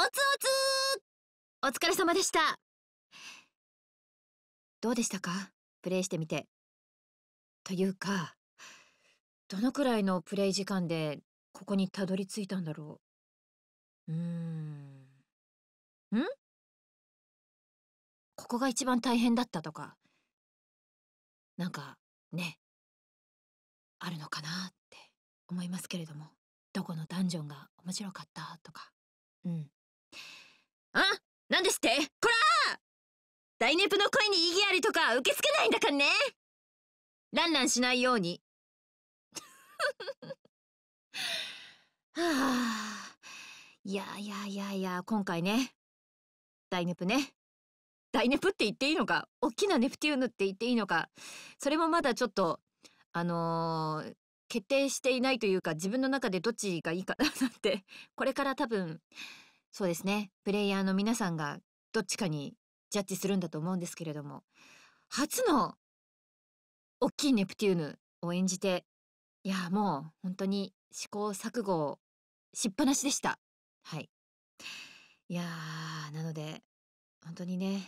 おつおつお疲れ様でしたどうでしたかプレイしてみてというかどのくらいのプレイ時間でここにたどり着いたんだろううーんんここが一番大変だったとかなんかねあるのかなって思いますけれどもどこのダンジョンが面白かったとかうんですってこら大ネプの声に意義ありとか受け付けないんだかんねランランしないように はあいやいやいやいや今回ね大ネプね大ネプって言っていいのか大きなネプテューヌって言っていいのかそれもまだちょっとあのー、決定していないというか自分の中でどっちがいいかななんてこれから多分そうですねプレイヤーの皆さんがどっちかにジャッジするんだと思うんですけれども初の大きいネプテューヌを演じていやもう本当に試行錯誤しっぱなしでしたはいいやなので本当にね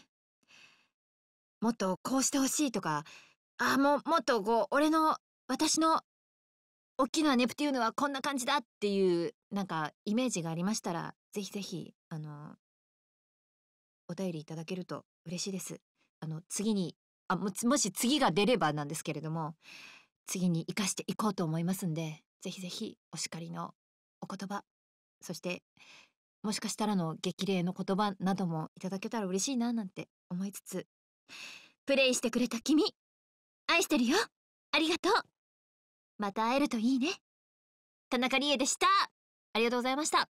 もっとこうしてほしいとかああもうもっとこう俺の私の大きなネプテューヌはこんな感じだっていうなんかイメージがありましたらぜひぜひあのお便りいただけると嬉しいです。あの次にあももし次が出ればなんですけれども次に生かしていこうと思いますんでぜひぜひお叱りのお言葉そしてもしかしたらの激励の言葉などもいただけたら嬉しいななんて思いつつプレイしてくれた君愛してるよありがとうまた会えるといいね田中理恵でしたありがとうございました